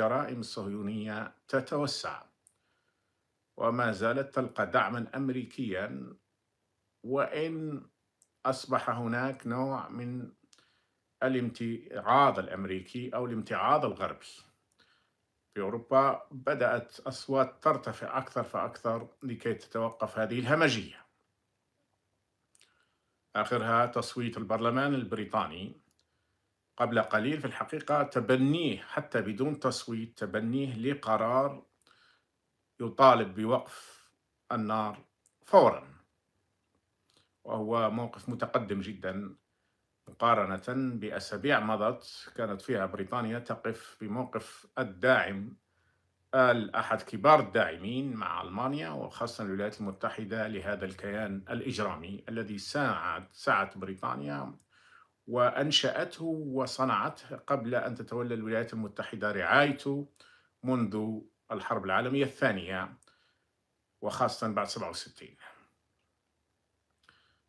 الجرائم الصهيونية تتوسع وما زالت تلقى دعما أمريكيا وإن أصبح هناك نوع من الامتعاض الأمريكي أو الامتعاض الغربي في أوروبا بدأت أصوات ترتفع أكثر فأكثر لكي تتوقف هذه الهمجية آخرها تصويت البرلمان البريطاني قبل قليل في الحقيقة تبنيه حتى بدون تصويت تبنيه لقرار يطالب بوقف النار فورا وهو موقف متقدم جدا مقارنة بأسابيع مضت كانت فيها بريطانيا تقف بموقف الداعم أحد كبار الداعمين مع ألمانيا وخاصة الولايات المتحدة لهذا الكيان الإجرامي الذي ساعد سعت بريطانيا وأنشأته وصنعته قبل أن تتولى الولايات المتحدة رعايته منذ الحرب العالمية الثانية وخاصة بعد 67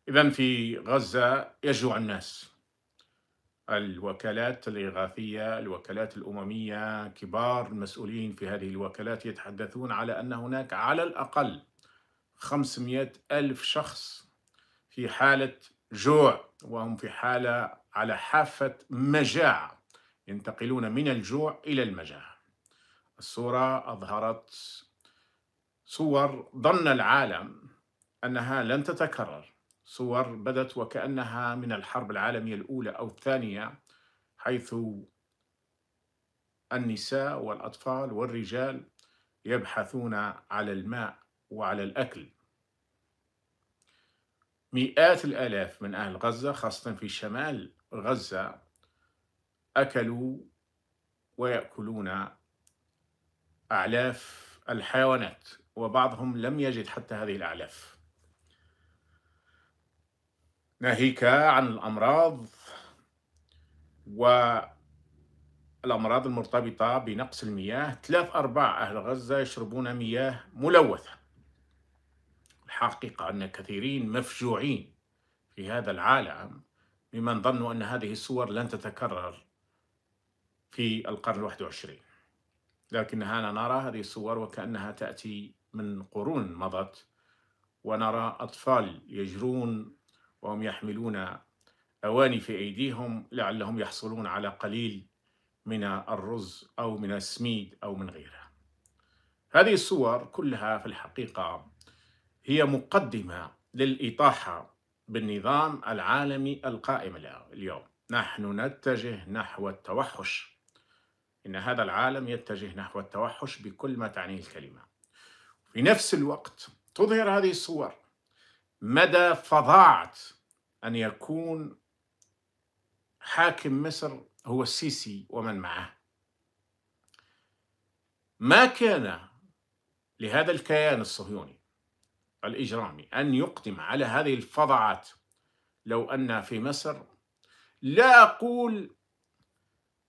إذا في غزة يجوع الناس الوكالات الإغاثية الوكالات الأممية كبار المسؤولين في هذه الوكالات يتحدثون على أن هناك على الأقل 500 ألف شخص في حالة جوع وهم في حالة على حافة مجاعة ينتقلون من الجوع إلى المجاعة الصورة أظهرت صور ظن العالم أنها لن تتكرر صور بدت وكأنها من الحرب العالمية الأولى أو الثانية حيث النساء والأطفال والرجال يبحثون على الماء وعلى الأكل مئات الآلاف من أهل غزة خاصة في شمال غزة أكلوا ويأكلون أعلاف الحيوانات وبعضهم لم يجد حتى هذه الأعلاف ناهيك عن الأمراض والأمراض المرتبطة بنقص المياه ثلاث أرباع أهل غزة يشربون مياه ملوثة الحقيقة أن كثيرين مفجوعين في هذا العالم ممن ظنوا أن هذه الصور لن تتكرر في القرن الواحد وعشرين لكنها نرى هذه الصور وكأنها تأتي من قرون مضت ونرى أطفال يجرون وهم يحملون أواني في أيديهم لعلهم يحصلون على قليل من الرز أو من السميد أو من غيره هذه الصور كلها في الحقيقة هي مقدمة للإطاحة بالنظام العالمي القائم اليوم نحن نتجه نحو التوحش إن هذا العالم يتجه نحو التوحش بكل ما تعنيه الكلمة في نفس الوقت تظهر هذه الصور مدى فظاعة أن يكون حاكم مصر هو السيسي ومن معه ما كان لهذا الكيان الصهيوني الإجرامي أن يقدم على هذه الفظعات لو أن في مصر لا أقول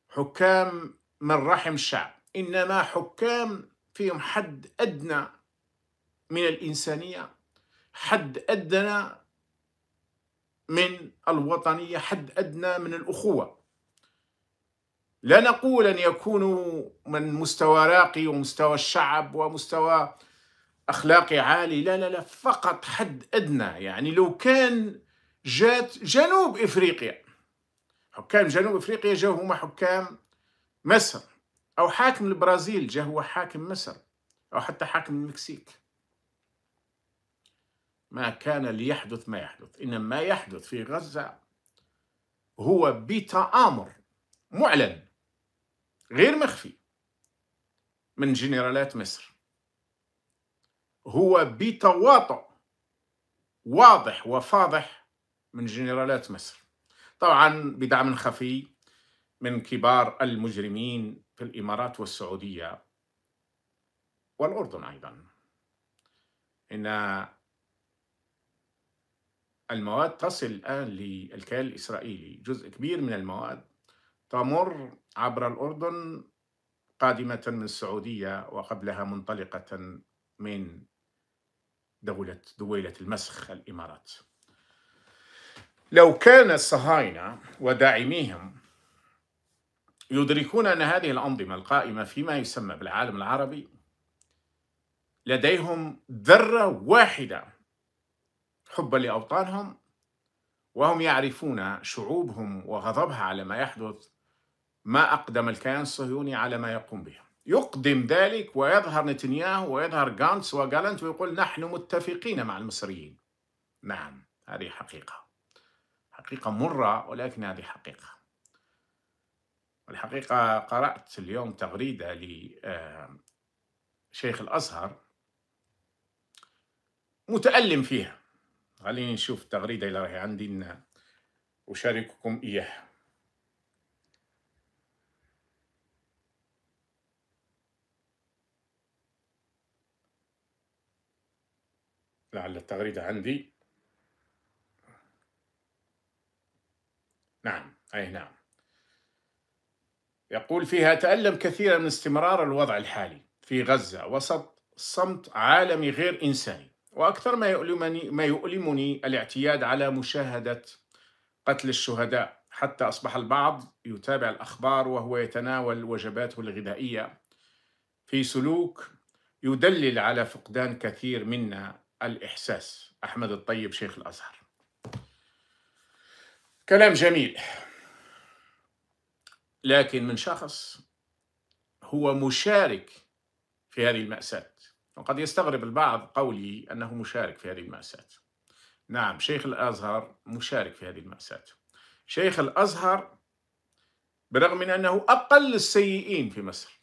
حكام من رحم الشعب إنما حكام فيهم حد أدنى من الإنسانية حد أدنى من الوطنية حد أدنى من الأخوة لا نقول أن يكونوا من مستوى راقي ومستوى الشعب ومستوى اخلاقي عالي لا لا لا فقط حد ادنى يعني لو كان جات جنوب افريقيا حكام جنوب افريقيا جاو هما حكام مصر او حاكم البرازيل جا هو حاكم مصر او حتى حاكم المكسيك ما كان ليحدث ما يحدث انما ما يحدث في غزه هو بتآمر معلن غير مخفي من جنرالات مصر هو بتواطؤ واضح وفاضح من جنرالات مصر طبعا بدعم خفي من كبار المجرمين في الإمارات والسعودية والأردن أيضا إن المواد تصل الآن للكيان الإسرائيلي جزء كبير من المواد تمر عبر الأردن قادمة من السعودية وقبلها منطلقة من دولة دويلة المسخ الإمارات لو كان الصهاينة وداعميهم يدركون أن هذه الأنظمة القائمة فيما يسمى بالعالم العربي لديهم ذرة واحدة حبا لأوطانهم وهم يعرفون شعوبهم وغضبها على ما يحدث ما أقدم الكيان الصهيوني على ما يقوم به يقدم ذلك ويظهر نتنياهو ويظهر غانتس وجالنت ويقول نحن متفقين مع المصريين نعم هذه حقيقة حقيقة مرة ولكن هذه حقيقة الحقيقة قرأت اليوم تغريدة لشيخ آه، الأزهر متألم فيها خليني نشوف التغريدة اللي راهي عندي أشارككم إياها لعل التغريدة عندي نعم أي نعم يقول فيها تألم كثيرا من استمرار الوضع الحالي في غزة وسط صمت عالمي غير إنساني وأكثر ما يؤلمني, ما يؤلمني الاعتياد على مشاهدة قتل الشهداء حتى أصبح البعض يتابع الأخبار وهو يتناول وجباته الغذائية في سلوك يدلل على فقدان كثير منا الإحساس أحمد الطيب شيخ الأزهر كلام جميل لكن من شخص هو مشارك في هذه المأساة وقد يستغرب البعض قولي أنه مشارك في هذه المأساة نعم شيخ الأزهر مشارك في هذه المأساة شيخ الأزهر برغم من أنه أقل السيئين في مصر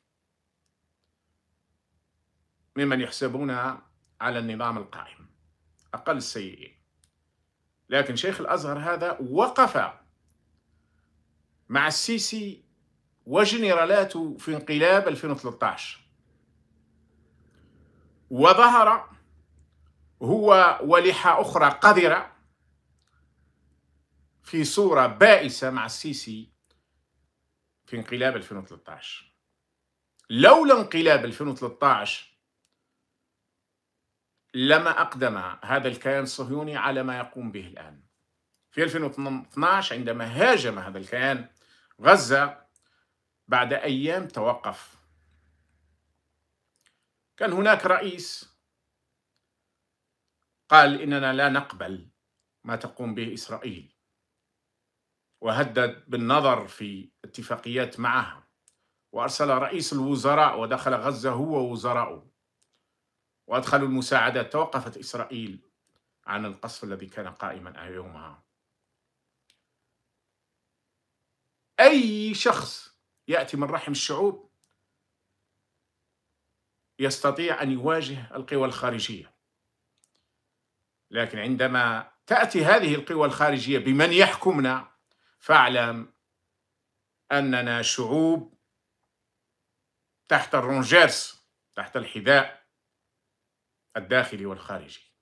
ممن يحسبون على النظام القائم أقل السيئين لكن شيخ الأزهر هذا وقف مع السيسي وجنرالاته في انقلاب 2013 وظهر هو ولحى أخرى قذرة في صورة بائسة مع السيسي في انقلاب 2013 لولا انقلاب 2013 لما أقدم هذا الكيان الصهيوني على ما يقوم به الآن في 2012 عندما هاجم هذا الكيان غزة بعد أيام توقف كان هناك رئيس قال إننا لا نقبل ما تقوم به إسرائيل وهدد بالنظر في اتفاقيات معها وأرسل رئيس الوزراء ودخل غزة هو وزراؤه وأدخلوا المساعدة توقفت إسرائيل عن القصف الذي كان قائما يومها أي شخص يأتي من رحم الشعوب يستطيع أن يواجه القوى الخارجية لكن عندما تأتي هذه القوى الخارجية بمن يحكمنا فاعلم أننا شعوب تحت الرونجيرس تحت الحذاء الداخلي والخارجي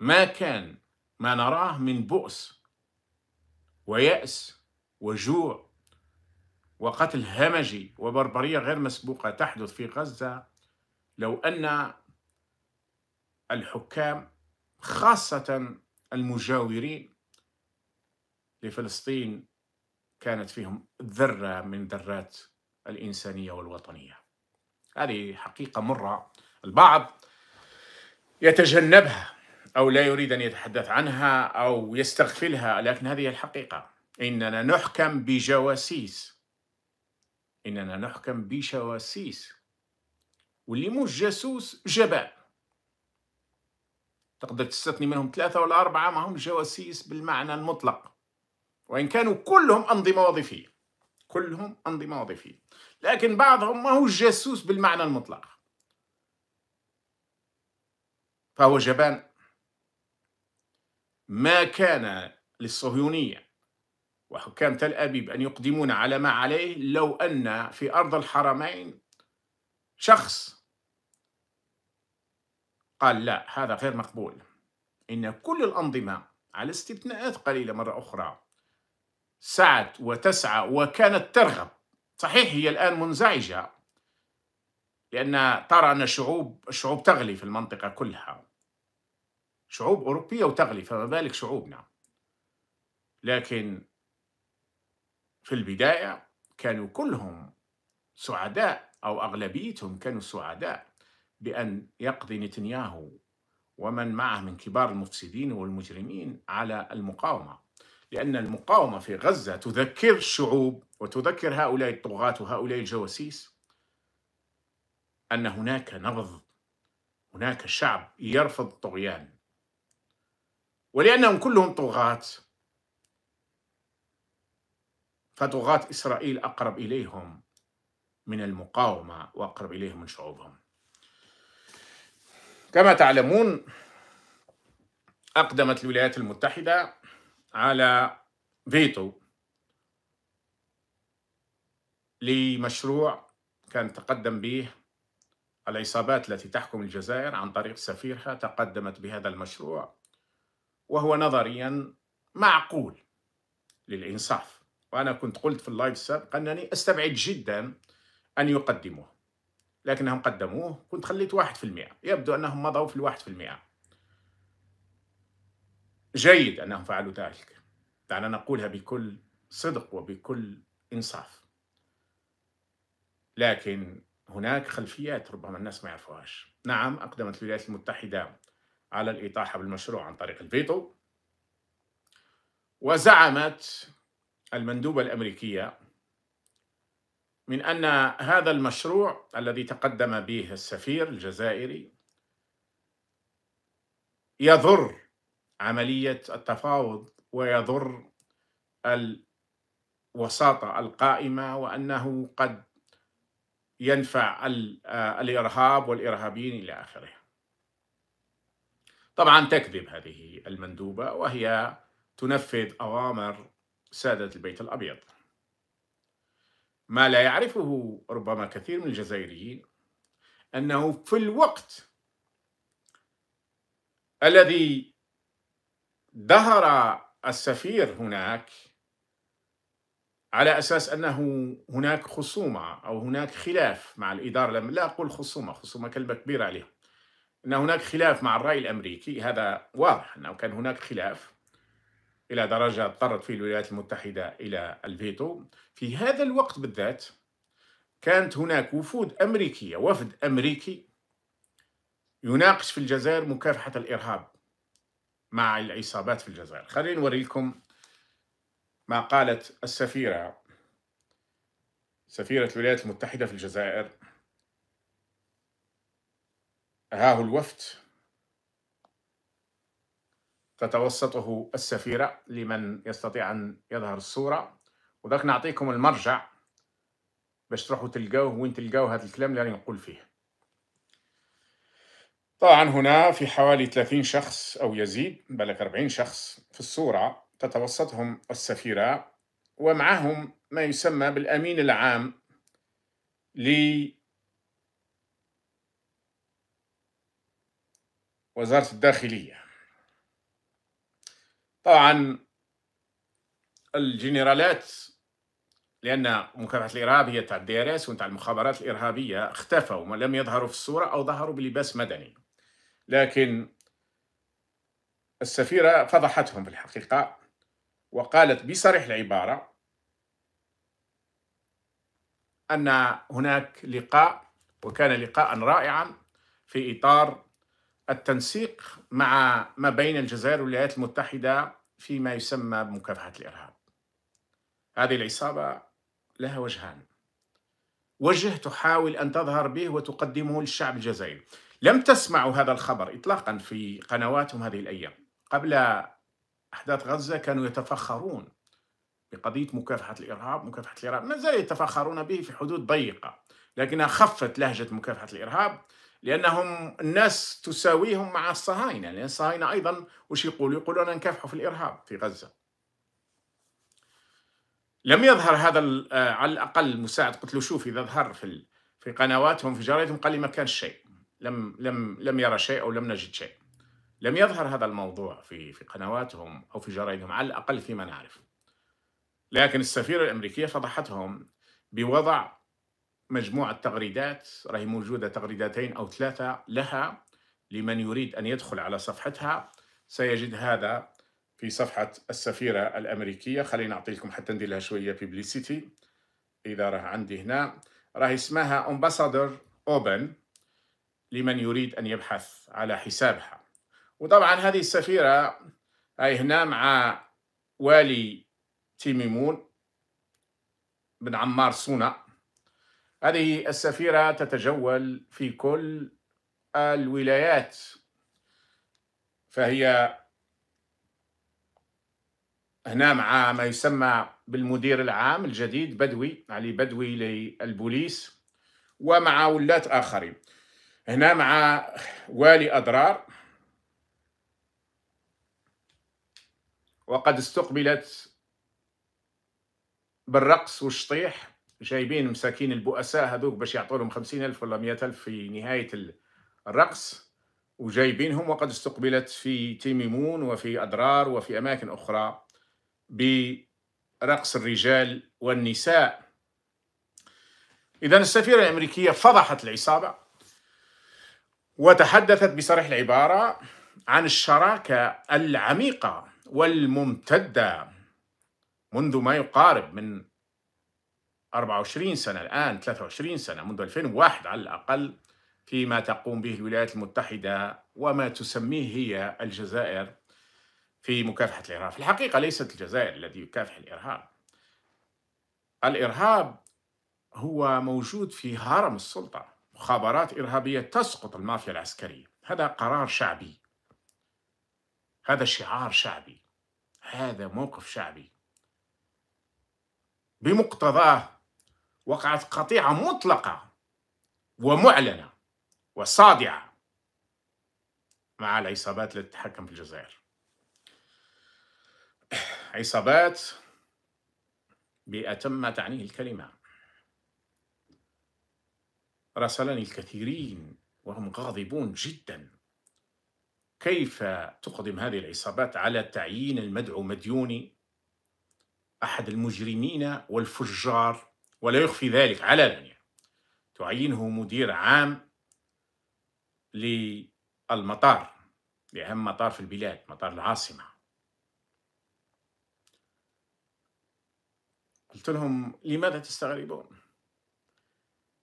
ما كان ما نراه من بؤس ويأس وجوع وقتل همجي وبربرية غير مسبوقة تحدث في غزة لو أن الحكام خاصة المجاورين لفلسطين كانت فيهم ذرة من ذرات الإنسانية والوطنية هذه حقيقة مرة البعض يتجنبها أو لا يريد أن يتحدث عنها أو يستغفلها لكن هذه الحقيقة إننا نحكم بجواسيس إننا نحكم بجواسيس واللي مش جاسوس جبان تقدر تستثني منهم ثلاثة ولا أربعة ما هم جواسيس بالمعنى المطلق وإن كانوا كلهم أنظمة وظيفية كلهم أنظمة وظيفية لكن بعضهم ما هو جاسوس بالمعنى المطلق فهو جبان ما كان للصهيونية وحكام تل أبيب أن يقدمون على ما عليه لو أن في أرض الحرمين شخص قال لا هذا غير مقبول إن كل الأنظمة على استثناءات قليلة مرة أخرى سعت وتسعى وكانت ترغب صحيح هي الآن منزعجة لأن ترى أن الشعوب الشعوب تغلي في المنطقة كلها شعوب أوروبية وتغلي فما بالك شعوبنا لكن في البداية كانوا كلهم سعداء أو أغلبيتهم كانوا سعداء بأن يقضي نتنياهو ومن معه من كبار المفسدين والمجرمين على المقاومة لأن المقاومة في غزة تذكر الشعوب وتذكر هؤلاء الطغاة وهؤلاء الجواسيس أن هناك نبض هناك شعب يرفض الطغيان ولأنهم كلهم طغاة فطغاة إسرائيل أقرب إليهم من المقاومة وأقرب إليهم من شعوبهم كما تعلمون أقدمت الولايات المتحدة على فيتو لمشروع كان تقدم به العصابات التي تحكم الجزائر عن طريق سفيرها تقدمت بهذا المشروع وهو نظريا معقول للإنصاف وأنا كنت قلت في اللايف السابق أنني أستبعد جدا أن يقدموه لكنهم قدموه كنت خليت واحد في المئة يبدو أنهم مضوا في الواحد في المئة جيد أنهم فعلوا ذلك دعنا نقولها بكل صدق وبكل إنصاف لكن هناك خلفيات ربما الناس ما يعرفوهاش نعم أقدمت الولايات المتحدة على الإطاحة بالمشروع عن طريق الفيتو وزعمت المندوبة الأمريكية من أن هذا المشروع الذي تقدم به السفير الجزائري يضر عملية التفاوض ويضر الوساطة القائمة وأنه قد ينفع آه، الارهاب والارهابيين الى اخره. طبعا تكذب هذه المندوبه وهي تنفذ اوامر ساده البيت الابيض. ما لا يعرفه ربما كثير من الجزائريين انه في الوقت الذي ظهر السفير هناك على اساس انه هناك خصومه او هناك خلاف مع الاداره لا اقول خصومه خصومه كلمه كبيره عليهم ان هناك خلاف مع الراي الامريكي هذا واضح انه كان هناك خلاف الى درجه اضطرت فيه الولايات المتحده الى الفيتو في هذا الوقت بالذات كانت هناك وفود امريكيه وفد امريكي يناقش في الجزائر مكافحه الارهاب مع العصابات في الجزائر خليني نوريكم ما قالت السفيرة سفيرة الولايات المتحدة في الجزائر هاه الوفد تتوسطه السفيرة لمن يستطيع أن يظهر الصورة وذاك نعطيكم المرجع باش تروحوا تلقاوه وين تلقاوه هذا الكلام اللي راني نقول فيه طبعا هنا في حوالي 30 شخص أو يزيد بلك 40 شخص في الصورة تتوسطهم السفيرة ومعهم ما يسمى بالأمين العام لوزارة الداخلية طبعا الجنرالات لأن مكافحة الإرهاب هي تاع الدي ار المخابرات الإرهابية اختفوا لم يظهروا في الصورة أو ظهروا بلباس مدني لكن السفيرة فضحتهم في الحقيقة وقالت بصريح العبارة أن هناك لقاء وكان لقاء رائعا في إطار التنسيق مع ما بين الجزائر والولايات المتحدة فيما يسمى بمكافحة الإرهاب هذه العصابة لها وجهان وجه تحاول أن تظهر به وتقدمه للشعب الجزائري لم تسمعوا هذا الخبر إطلاقا في قنواتهم هذه الأيام قبل أحداث غزة كانوا يتفخرون بقضية مكافحة الإرهاب مكافحة الإرهاب ما زال يتفاخرون به في حدود ضيقة لكنها خفت لهجة مكافحة الإرهاب لأنهم الناس تساويهم مع الصهاينة لأن الصهاينة أيضا وش يقولوا يقولون نكافحوا في الإرهاب في غزة لم يظهر هذا آه، على الأقل مساعد قلت له شوف إذا ظهر في في قنواتهم في جرائدهم قال لي ما كان شيء لم لم لم يرى شيء أو لم نجد شيء لم يظهر هذا الموضوع في في قنواتهم او في جرائدهم على الاقل فيما نعرف. لكن السفيره الامريكيه فضحتهم بوضع مجموعه تغريدات راهي موجوده تغريدتين او ثلاثه لها لمن يريد ان يدخل على صفحتها سيجد هذا في صفحه السفيره الامريكيه خلينا اعطيكم حتى ندير لها شويه بيبليسيتي اذا راه عندي هنا راهي اسمها امباسادور اوبن لمن يريد ان يبحث على حسابها وطبعا هذه السفيرة هاي هنا مع والي تيميمون بن عمار سونا هذه السفيرة تتجول في كل الولايات فهي هنا مع ما يسمى بالمدير العام الجديد بدوي علي بدوي للبوليس ومع ولات آخرين هنا مع والي أضرار وقد استقبلت بالرقص والشطيح جايبين مساكين البؤساء هذوك باش يعطوا لهم 50000 ولا 100000 في نهايه الرقص وجايبينهم وقد استقبلت في تيميمون وفي أدرار وفي أماكن أخرى برقص الرجال والنساء إذا السفيرة الأمريكية فضحت العصابة وتحدثت بصريح العبارة عن الشراكة العميقة والممتدة منذ ما يقارب من 24 سنة الآن 23 سنة منذ 2001 على الأقل فيما تقوم به الولايات المتحدة وما تسميه هي الجزائر في مكافحة الإرهاب في الحقيقة ليست الجزائر الذي يكافح الإرهاب الإرهاب هو موجود في هرم السلطة مخابرات إرهابية تسقط المافيا العسكرية هذا قرار شعبي هذا شعار شعبي هذا موقف شعبي بمقتضاه وقعت قطيعة مطلقة ومعلنة وصادعة مع العصابات التي تتحكم في الجزائر عصابات بأتم ما تعنيه الكلمة راسلني الكثيرين وهم غاضبون جدا كيف تقدم هذه العصابات على تعيين المدعو مديوني أحد المجرمين والفجار ولا يخفي ذلك علانية تعينه مدير عام للمطار لأهم مطار في البلاد مطار العاصمة قلت لهم لماذا تستغربون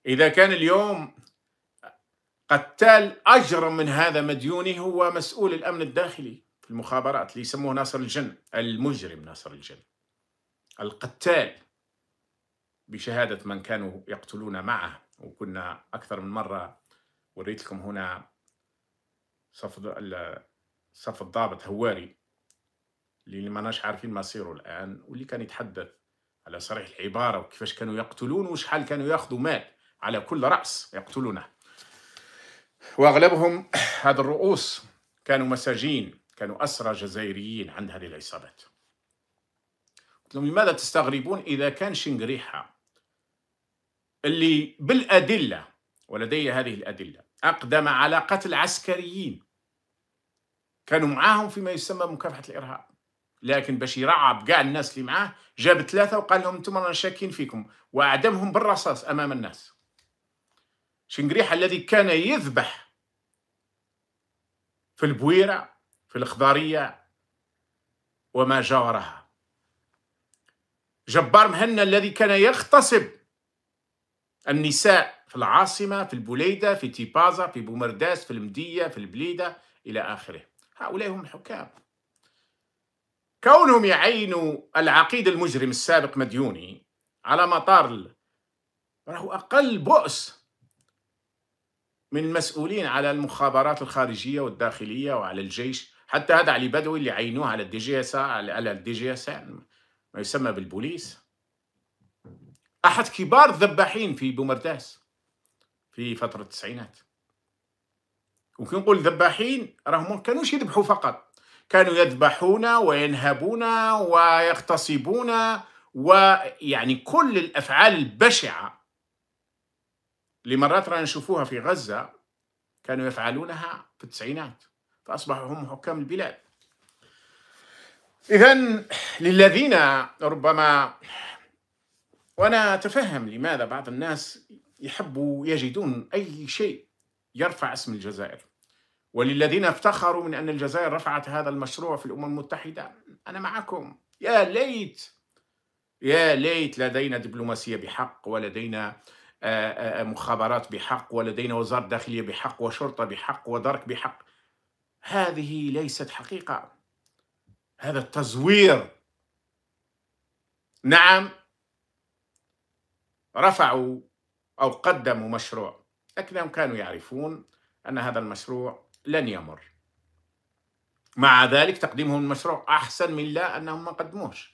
إذا كان اليوم قتال أجرم من هذا مديوني هو مسؤول الأمن الداخلي في المخابرات اللي يسموه ناصر الجن المجرم ناصر الجن القتال بشهادة من كانوا يقتلون معه وكنا أكثر من مرة وريت لكم هنا صف صف الضابط هواري اللي ما ناش عارفين مصيره الآن واللي كان يتحدث على صريح العبارة وكيفاش كانوا يقتلون وشحال كانوا ياخذوا مال على كل رأس يقتلونه واغلبهم هذا الرؤوس كانوا مساجين كانوا اسرى جزائريين عند هذه العصابات قلت لهم لماذا تستغربون اذا كان شنقريحه اللي بالادله ولدي هذه الادله اقدم على قتل عسكريين كانوا معاهم فيما يسمى مكافحه الارهاب لكن باش يرعب كاع الناس اللي معاه جاب ثلاثه وقال لهم انتم رانا شاكين فيكم واعدمهم بالرصاص امام الناس شنقريحة الذي كان يذبح في البويرة في الخضارية وما جاورها جبار مهنا الذي كان يغتصب النساء في العاصمة في البوليدة في تيبازا في بومرداس في المدية في البليدة إلى آخره هؤلاء هم الحكام كونهم يعينوا العقيد المجرم السابق مديوني على مطار راهو أقل بؤس من المسؤولين على المخابرات الخارجيه والداخليه وعلى الجيش حتى هذا علي بدوي اللي عينوه على الدي جي اس على الدي جي اس ما يسمى بالبوليس احد كبار الذباحين في بومرداس في فتره التسعينات وكي نقول ذباحين راهم ما كانوش يذبحوا فقط كانوا يذبحون وينهبون ويغتصبون ويعني كل الافعال البشعه اللي مرات رانا نشوفوها في غزة كانوا يفعلونها في التسعينات فأصبحوا هم حكام البلاد إذا للذين ربما وأنا أتفهم لماذا بعض الناس يحبوا يجدون أي شيء يرفع اسم الجزائر وللذين افتخروا من أن الجزائر رفعت هذا المشروع في الأمم المتحدة أنا معكم يا ليت يا ليت لدينا دبلوماسية بحق ولدينا آه، آه، آه، مخابرات بحق ولدينا وزارة داخلية بحق وشرطة بحق ودرك بحق هذه ليست حقيقة هذا التزوير نعم رفعوا أو قدموا مشروع لكنهم كانوا يعرفون أن هذا المشروع لن يمر مع ذلك تقديمهم المشروع أحسن من لا أنهم ما قدموش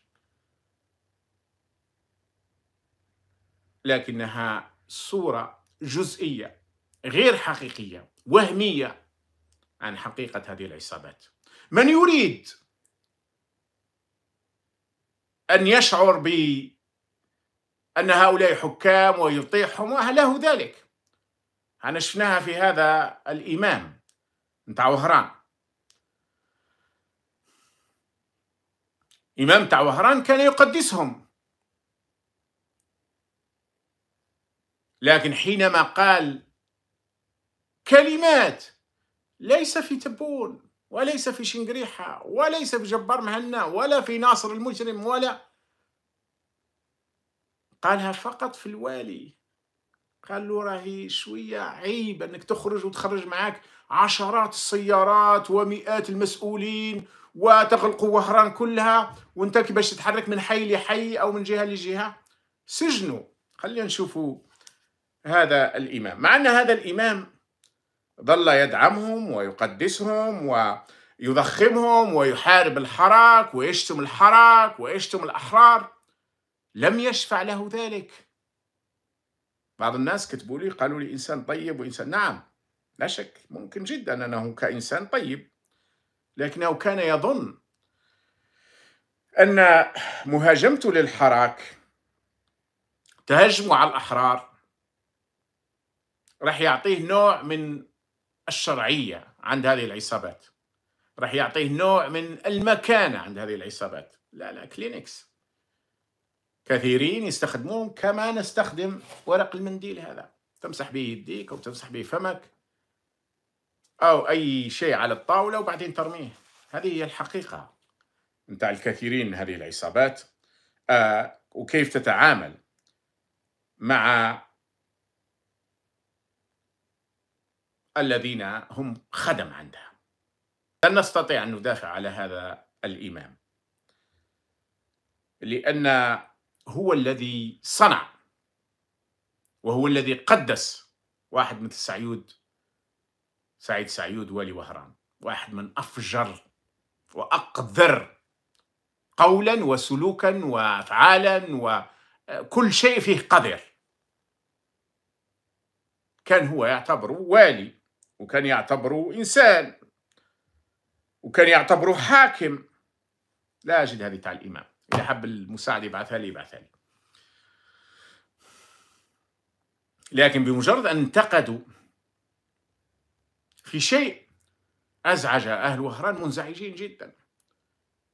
لكنها صورة جزئية غير حقيقية وهمية عن حقيقة هذه العصابات من يريد أن يشعر ب أن هؤلاء حكام ويطيحهم له ذلك أنا شفناها في هذا الإمام نتاع وهران إمام تاع وهران كان يقدسهم لكن حينما قال كلمات ليس في تبون وليس في شنقريحة وليس في جبار مهنا ولا في ناصر المجرم ولا قالها فقط في الوالي قال له راهي شوية عيب أنك تخرج وتخرج معاك عشرات السيارات ومئات المسؤولين وتغلق وهران كلها وانت كيفاش باش تتحرك من حي لحي أو من جهة لجهة سجنوا خلينا نشوفوا هذا الإمام مع أن هذا الإمام ظل يدعمهم ويقدسهم ويضخمهم ويحارب الحراك ويشتم الحراك ويشتم الأحرار لم يشفع له ذلك بعض الناس كتبوا لي قالوا لي إنسان طيب وإنسان نعم لا شك ممكن جدا أنه كإنسان طيب لكنه كان يظن أن مهاجمته للحراك تهجموا على الأحرار راح يعطيه نوع من الشرعية عند هذه العصابات راح يعطيه نوع من المكانة عند هذه العصابات لا لا كلينكس كثيرين يستخدمون كما نستخدم ورق المنديل هذا تمسح به يديك أو تمسح به فمك أو أي شيء على الطاولة وبعدين ترميه هذه هي الحقيقة نتاع الكثيرين من هذه العصابات آه وكيف تتعامل مع الذين هم خدم عندها لن نستطيع أن ندافع على هذا الإمام لأن هو الذي صنع وهو الذي قدس واحد مثل سعيود سعيد سعيود والي وهران واحد من أفجر وأقذر قولا وسلوكا وافعالا وكل شيء فيه قذر كان هو يعتبر والي وكان يعتبره إنسان وكان يعتبره حاكم لا أجد هذه تاع الإمام إذا حب المساعدة يبعثها لي يبعثها لي لكن بمجرد أن انتقدوا في شيء أزعج أهل وهران منزعجين جدا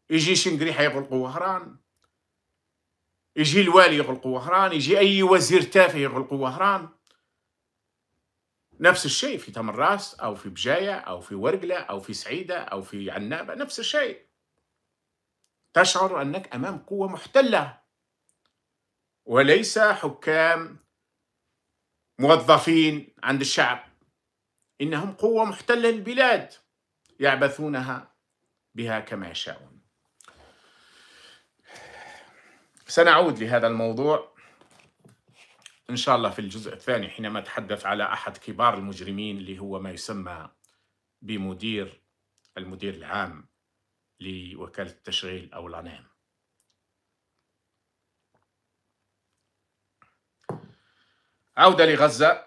يجي شنقريحة يغلقوا وهران يجي الوالي يغلقوا وهران يجي أي وزير تافه يغلقوا وهران نفس الشيء في تمر راس أو في بجاية أو في ورقلة أو في سعيدة أو في عنابة نفس الشيء تشعر أنك أمام قوة محتلة وليس حكام موظفين عند الشعب إنهم قوة محتلة للبلاد يعبثونها بها كما يشاءون سنعود لهذا الموضوع إن شاء الله في الجزء الثاني حينما أتحدث على أحد كبار المجرمين اللي هو ما يسمى بمدير المدير العام لوكالة التشغيل أو الأنام عودة لغزة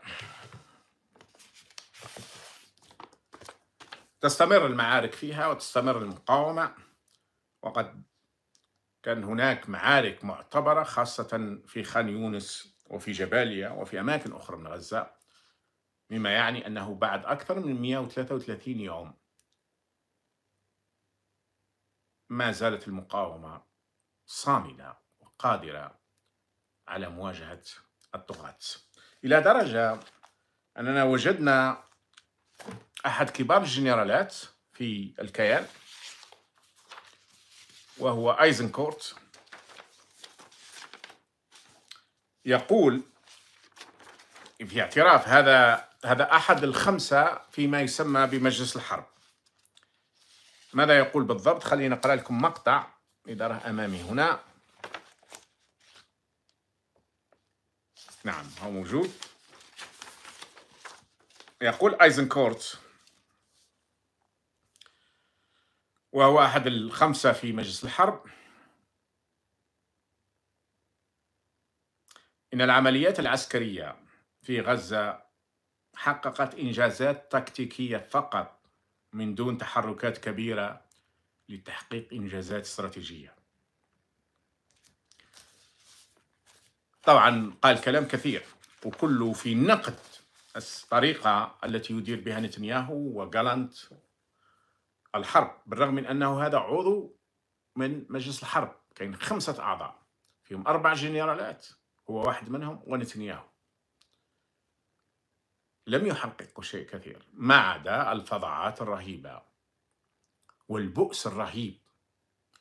تستمر المعارك فيها وتستمر المقاومة وقد كان هناك معارك معتبرة خاصة في خان يونس وفي جباليا وفي أماكن أخرى من غزة مما يعني أنه بعد أكثر من 133 يوم ما زالت المقاومة صامدة وقادرة على مواجهة الطغاة إلى درجة أننا وجدنا أحد كبار الجنرالات في الكيان وهو أيزنكورت يقول في اعتراف هذا هذا احد الخمسه فيما يسمى بمجلس الحرب ماذا يقول بالضبط خلينا اقرا لكم مقطع اذا راه امامي هنا نعم هو موجود يقول ايزنكورت وهو احد الخمسه في مجلس الحرب إن العمليات العسكرية في غزة حققت إنجازات تكتيكية فقط من دون تحركات كبيرة لتحقيق إنجازات استراتيجية. طبعا قال كلام كثير وكله في نقد الطريقة التي يدير بها نتنياهو وغالانت الحرب بالرغم من أنه هذا عضو من مجلس الحرب كاين خمسة أعضاء فيهم أربع جنرالات هو واحد منهم ونتنياهو لم يحققوا شيء كثير ما عدا الفظاعات الرهيبة والبؤس الرهيب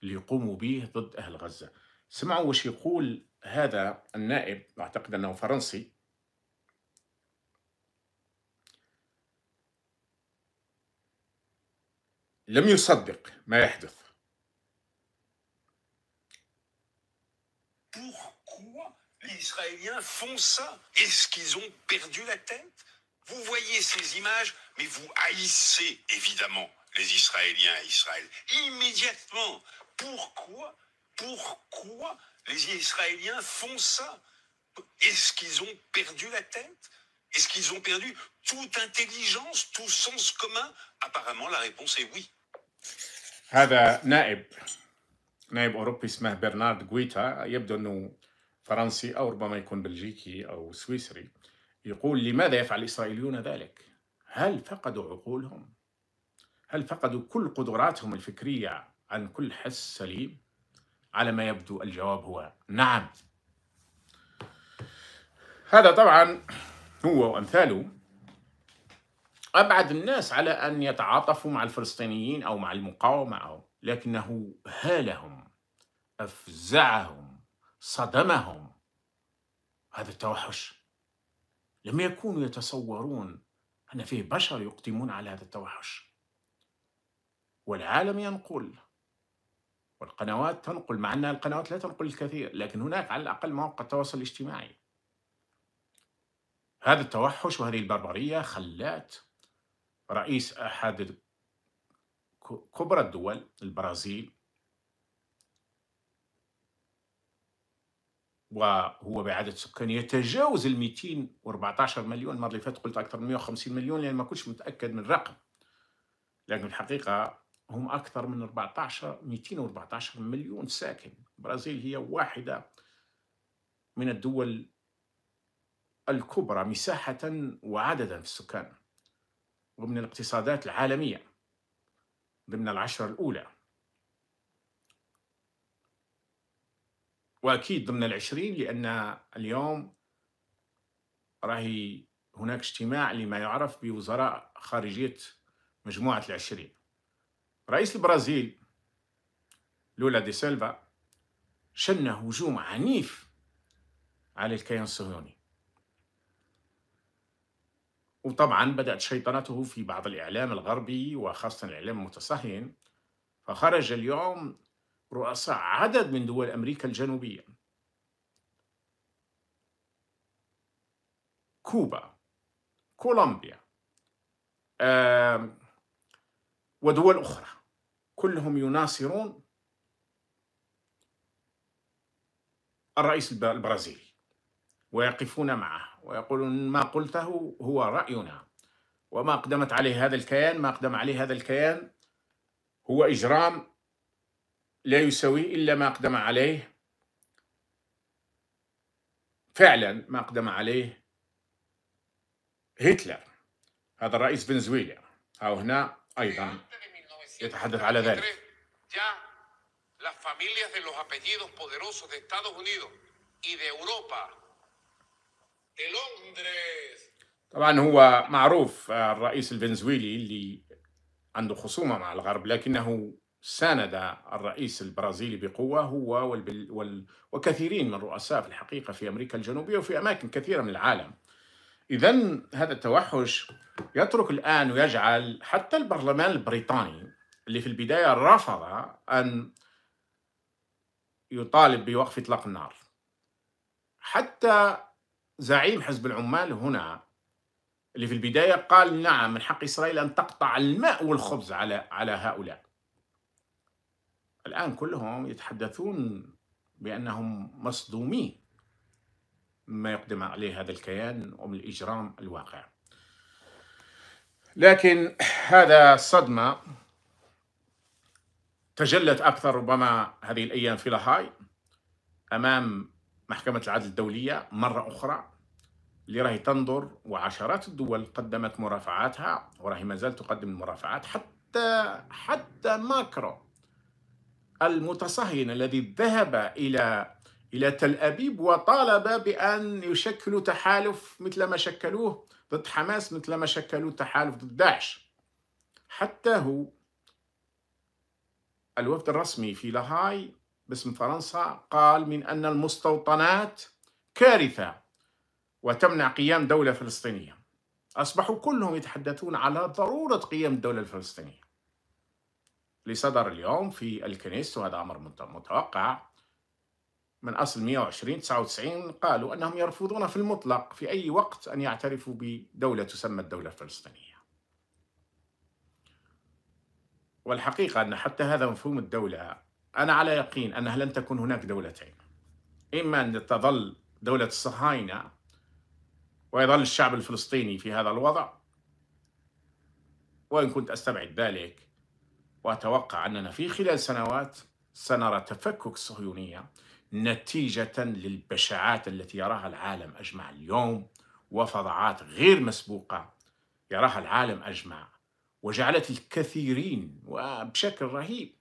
اللي يقوموا به ضد أهل غزة سمعوا وش يقول هذا النائب أعتقد أنه فرنسي لم يصدق ما يحدث israéliens font ça Est-ce qu'ils ont perdu la tête Vous voyez ces images, mais vous haïssez évidemment les Israéliens à Israël. Immédiatement. Pourquoi Pourquoi les Israéliens font ça Est-ce qu'ils ont perdu la tête Est-ce qu'ils ont perdu toute intelligence, tout sens commun Apparemment, la réponse est oui. هذا فرنسي أو ربما يكون بلجيكي أو سويسري يقول لماذا يفعل الإسرائيليون ذلك؟ هل فقدوا عقولهم؟ هل فقدوا كل قدراتهم الفكرية عن كل حس سليم؟ على ما يبدو الجواب هو نعم هذا طبعا هو وأمثاله أبعد الناس على أن يتعاطفوا مع الفلسطينيين أو مع المقاومة أو لكنه هالهم أفزعهم صدمهم هذا التوحش لم يكونوا يتصورون أن فيه بشر يقدمون على هذا التوحش والعالم ينقل والقنوات تنقل مع أن القنوات لا تنقل الكثير لكن هناك على الأقل مواقع التواصل الاجتماعي هذا التوحش وهذه البربرية خلات رئيس أحد كبرى الدول البرازيل وهو بعدد سكان يتجاوز ال 214 مليون المره اللي فاتت قلت اكثر من 150 مليون لان يعني ما كنتش متاكد من الرقم لكن الحقيقه هم اكثر من 14 214 مليون ساكن البرازيل هي واحده من الدول الكبرى مساحه وعددا في السكان ومن الاقتصادات العالميه ضمن العشره الاولى واكيد ضمن العشرين لان اليوم راهي هناك اجتماع لما يعرف بوزراء خارجيه مجموعه العشرين رئيس البرازيل لولا دي سيلفا شن هجوم عنيف على الكيان الصهيوني وطبعا بدأت شيطنته في بعض الإعلام الغربي وخاصة الإعلام المتصهين فخرج اليوم رؤساء عدد من دول أمريكا الجنوبية كوبا كولومبيا ودول أخرى كلهم يناصرون الرئيس البرازيلي ويقفون معه ويقولون ما قلته هو رأينا وما قدمت عليه هذا الكيان ما قدم عليه هذا الكيان هو إجرام لا يسوي إلا ما أقدم عليه فعلا ما أقدم عليه هتلر هذا الرئيس فنزويلا أو هنا أيضا يتحدث على ذلك طبعا هو معروف آه، الرئيس الفنزويلي اللي عنده خصومه مع الغرب لكنه ساند الرئيس البرازيلي بقوة هو والبل وال وكثيرين من الرؤساء في الحقيقة في أمريكا الجنوبية وفي أماكن كثيرة من العالم إذا هذا التوحش يترك الآن ويجعل حتى البرلمان البريطاني اللي في البداية رفض أن يطالب بوقف إطلاق النار حتى زعيم حزب العمال هنا اللي في البداية قال نعم من حق إسرائيل أن تقطع الماء والخبز على على هؤلاء الآن كلهم يتحدثون بأنهم مصدومين مما يقدم عليه هذا الكيان ومن الإجرام الواقع لكن هذا الصدمة تجلت أكثر ربما هذه الأيام في لاهاي أمام محكمة العدل الدولية مرة أخرى اللي راهي تنظر وعشرات الدول قدمت مرافعاتها وراهي ما زالت تقدم المرافعات حتى حتى ماكرون المتصهين الذي ذهب إلى إلى تل أبيب وطالب بأن يشكلوا تحالف مثل ما شكلوه ضد حماس مثل ما شكلوا تحالف ضد داعش حتى هو الوفد الرسمي في لاهاي باسم فرنسا قال من أن المستوطنات كارثة وتمنع قيام دولة فلسطينية أصبحوا كلهم يتحدثون على ضرورة قيام الدولة الفلسطينية صدر اليوم في الكنيست وهذا أمر متوقع من أصل 120 99 قالوا أنهم يرفضون في المطلق في أي وقت أن يعترفوا بدولة تسمى الدولة الفلسطينية والحقيقة أن حتى هذا مفهوم الدولة أنا على يقين أنها لن تكون هناك دولتين إما أن تظل دولة الصهاينة ويظل الشعب الفلسطيني في هذا الوضع وإن كنت أستبعد ذلك وأتوقع أننا في خلال سنوات سنرى تفكك الصهيونية نتيجة للبشاعات التي يراها العالم أجمع اليوم وفضعات غير مسبوقة يراها العالم أجمع وجعلت الكثيرين وبشكل رهيب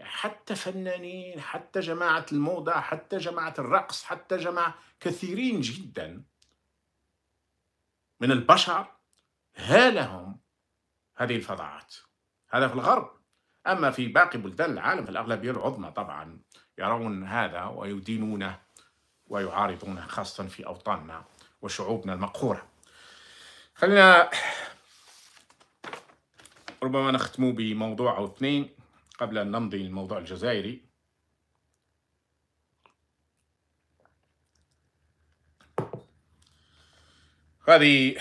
حتى فنانين حتى جماعة الموضة حتى جماعة الرقص حتى جماعة كثيرين جدا من البشر هالهم هذه الفضاعات هذا في الغرب أما في باقي بلدان العالم فالأغلبية العظمى طبعا يرون هذا ويدينونه ويعارضونه خاصة في أوطاننا وشعوبنا المقهورة خلينا ربما نختم بموضوع أو اثنين قبل أن نمضي للموضوع الجزائري هذه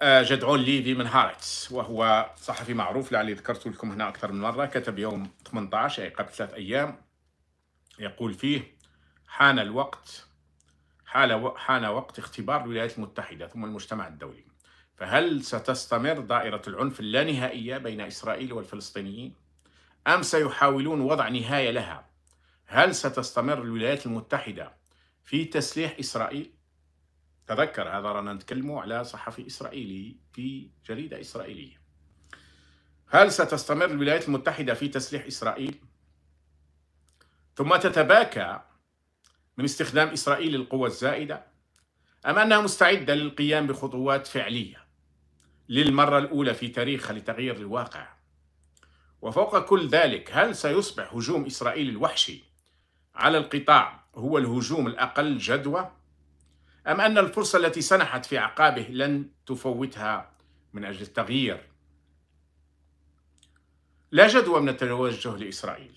آه، جدعون ليفي من هارتس وهو صحفي معروف لعلي ذكرت لكم هنا أكثر من مرة كتب يوم 18 أي قبل ثلاث أيام يقول فيه حان الوقت حال حان وقت اختبار الولايات المتحدة ثم المجتمع الدولي فهل ستستمر دائرة العنف اللانهائية بين إسرائيل والفلسطينيين؟ أم سيحاولون وضع نهاية لها؟ هل ستستمر الولايات المتحدة في تسليح إسرائيل؟ تذكر هذا رانا نتكلمه على صحفي إسرائيلي في جريدة إسرائيلية هل ستستمر الولايات المتحدة في تسليح إسرائيل؟ ثم تتباكى من استخدام إسرائيل للقوة الزائدة أم أنها مستعدة للقيام بخطوات فعلية للمرة الأولى في تاريخها لتغيير الواقع وفوق كل ذلك هل سيصبح هجوم إسرائيل الوحشي على القطاع هو الهجوم الأقل جدوى أم أن الفرصة التي سنحت في أعقابه لن تفوتها من أجل التغيير لا جدوى من التوجه لإسرائيل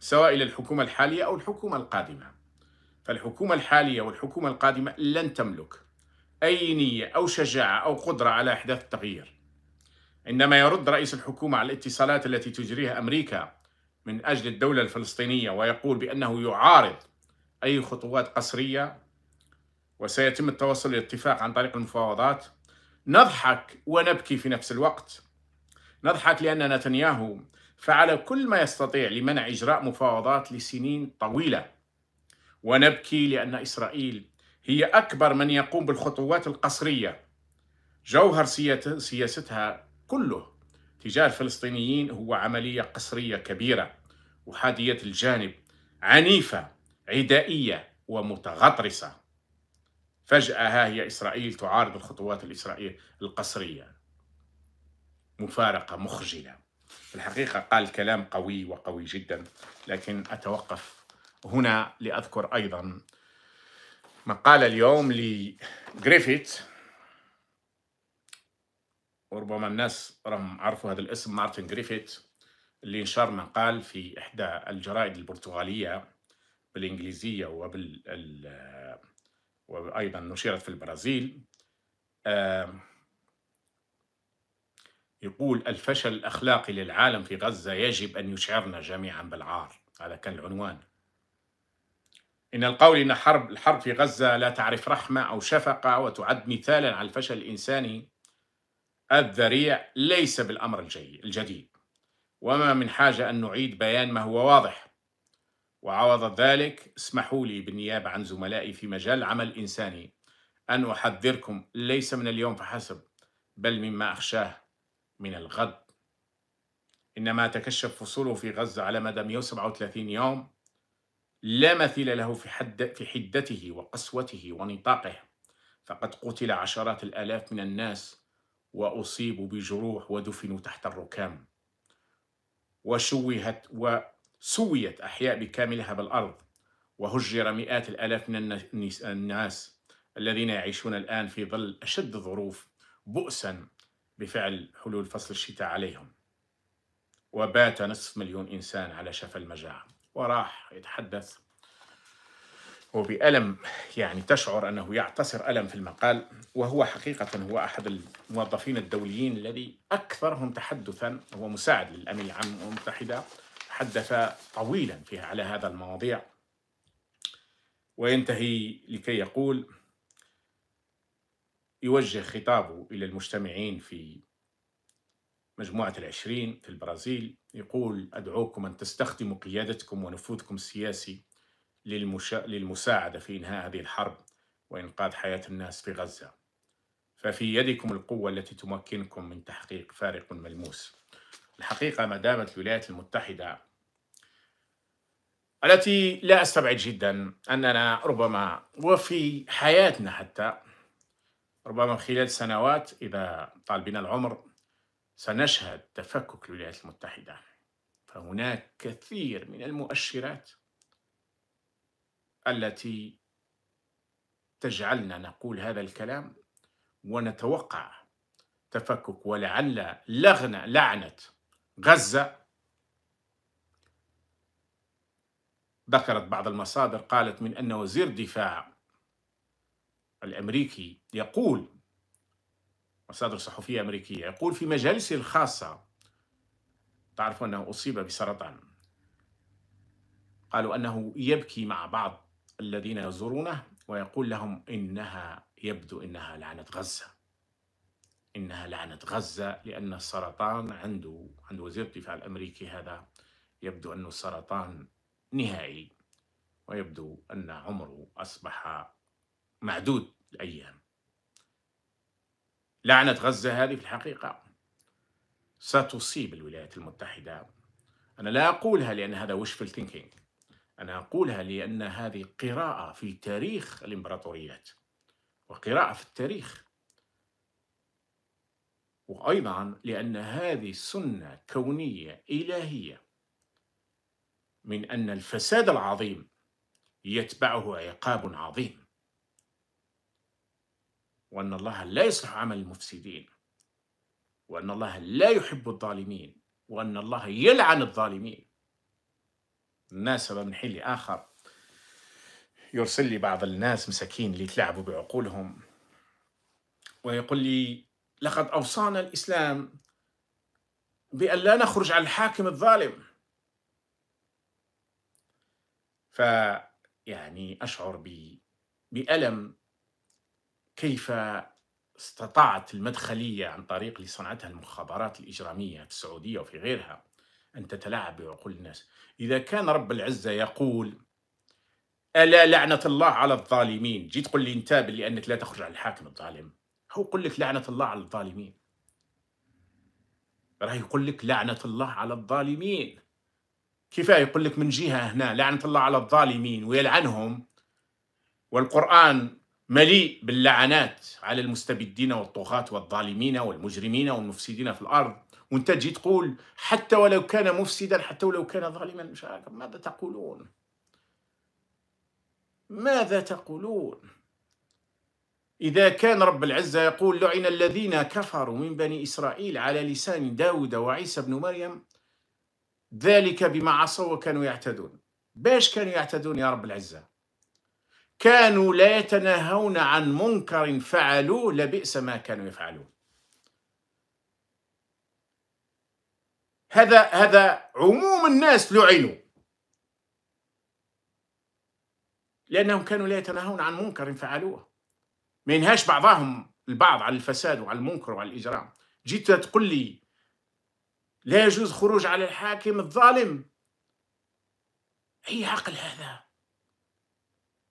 سواء إلى الحكومة الحالية أو الحكومة القادمة فالحكومة الحالية والحكومة القادمة لن تملك أي نية أو شجاعة أو قدرة على إحداث التغيير عندما يرد رئيس الحكومة على الاتصالات التي تجريها أمريكا من أجل الدولة الفلسطينية ويقول بأنه يعارض أي خطوات قصرية وسيتم التوصل لاتفاق عن طريق المفاوضات نضحك ونبكي في نفس الوقت نضحك لأن نتنياهو فعل كل ما يستطيع لمنع إجراء مفاوضات لسنين طويلة ونبكي لأن إسرائيل هي أكبر من يقوم بالخطوات القصرية جوهر سياستها كله تجاه الفلسطينيين هو عملية قصرية كبيرة وحادية الجانب عنيفة عدائية ومتغطرسة فجأة ها هي إسرائيل تعارض الخطوات الإسرائيلية القسرية مفارقة مخجلة في الحقيقة قال كلام قوي وقوي جدا لكن أتوقف هنا لأذكر أيضا مقال اليوم لجريفيث وربما الناس راهم عرفوا هذا الاسم مارتن جريفيث اللي نشر مقال في إحدى الجرائد البرتغالية بالإنجليزية وبال وأيضا نشرت في البرازيل يقول الفشل الأخلاقي للعالم في غزة يجب أن يشعرنا جميعا بالعار هذا كان العنوان إن القول أن حرب الحرب في غزة لا تعرف رحمة أو شفقة وتعد مثالا على الفشل الإنساني الذريع ليس بالأمر الجديد وما من حاجة أن نعيد بيان ما هو واضح وعوض ذلك اسمحوا لي بالنيابة عن زملائي في مجال عمل إنساني أن أحذركم ليس من اليوم فحسب بل مما أخشاه من الغد إنما تكشف فصوله في غزة على مدى 137 يوم لا مثيل له في, حد في حدته وقسوته ونطاقه فقد قتل عشرات الآلاف من الناس وأصيبوا بجروح ودفنوا تحت الركام وشوهت و سويت أحياء بكاملها بالأرض وهجر مئات الآلاف من الناس الذين يعيشون الآن في ظل أشد الظروف بؤسا بفعل حلول فصل الشتاء عليهم وبات نصف مليون إنسان على شفا المجاعة وراح يتحدث وبألم يعني تشعر أنه يعتصر ألم في المقال وهو حقيقة هو أحد الموظفين الدوليين الذي أكثرهم تحدثا هو مساعد للأمين العام المتحدة تحدث طويلا فيها على هذا المواضيع وينتهي لكي يقول يوجه خطابه إلى المجتمعين في مجموعة العشرين في البرازيل يقول أدعوكم أن تستخدموا قيادتكم ونفوذكم السياسي للمشا... للمساعدة في إنهاء هذه الحرب وإنقاذ حياة الناس في غزة ففي يدكم القوة التي تمكنكم من تحقيق فارق ملموس الحقيقة ما دامت الولايات المتحدة التي لا أستبعد جدا أننا ربما وفي حياتنا حتى ربما خلال سنوات إذا طال بنا العمر سنشهد تفكك الولايات المتحدة فهناك كثير من المؤشرات التي تجعلنا نقول هذا الكلام ونتوقع تفكك ولعل لغنة لعنة غزة ذكرت بعض المصادر قالت من أن وزير الدفاع الأمريكي يقول مصادر صحفية أمريكية يقول في مجالسه الخاصة تعرف أنه أصيب بسرطان قالوا أنه يبكي مع بعض الذين يزورونه ويقول لهم إنها يبدو إنها لعنة غزة انها لعنه غزه لان السرطان عنده عند وزير الدفاع الامريكي هذا يبدو انه سرطان نهائي ويبدو ان عمره اصبح معدود الايام لعنه غزه هذه في الحقيقه ستصيب الولايات المتحده انا لا اقولها لان هذا wishful thinking انا اقولها لان هذه قراءه في تاريخ الامبراطوريات وقراءه في التاريخ وأيضا لأن هذه سنة كونية إلهية من أن الفساد العظيم يتبعه عقاب عظيم وأن الله لا يصلح عمل المفسدين وأن الله لا يحب الظالمين وأن الله يلعن الظالمين الناس من حين لآخر يرسل لي بعض الناس مساكين اللي يتلعبوا بعقولهم ويقول لي لقد أوصانا الإسلام بأن لا نخرج على الحاكم الظالم فيعني أشعر بألم كيف استطاعت المدخلية عن طريق لصنعتها المخابرات الإجرامية في السعودية وفي غيرها أن تتلاعب بعقول الناس إذا كان رب العزة يقول ألا لعنة الله على الظالمين جيت قل لي انتبه لأنك لا تخرج على الحاكم الظالم هو يقول لك لعنة الله على الظالمين راه يقول لك لعنة الله على الظالمين كيفاه يقول لك من جهة هنا لعنة الله على الظالمين ويلعنهم والقرآن مليء باللعنات على المستبدين والطغاة والظالمين والمجرمين والمفسدين في الأرض وانت تجي تقول حتى ولو كان مفسدا حتى ولو كان ظالما مش عارف ماذا تقولون ماذا تقولون إذا كان رب العزة يقول لعن الذين كفروا من بني إسرائيل على لسان داود وعيسى بن مريم ذلك بما عصوا وكانوا يعتدون باش كانوا يعتدون يا رب العزة كانوا لا يتناهون عن منكر فعلوه لبئس ما كانوا يفعلون هذا هذا عموم الناس لعنوا لأنهم كانوا لا يتناهون عن منكر فعلوه ما ينهاش بعضهم البعض على الفساد وعلى المنكر وعلى الإجرام جيت تقول لي لا يجوز خروج على الحاكم الظالم أي عقل هذا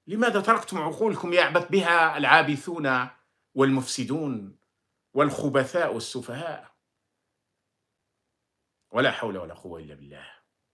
لماذا تركتم عقولكم يعبث بها العابثون والمفسدون والخبثاء والسفهاء ولا حول ولا قوة إلا بالله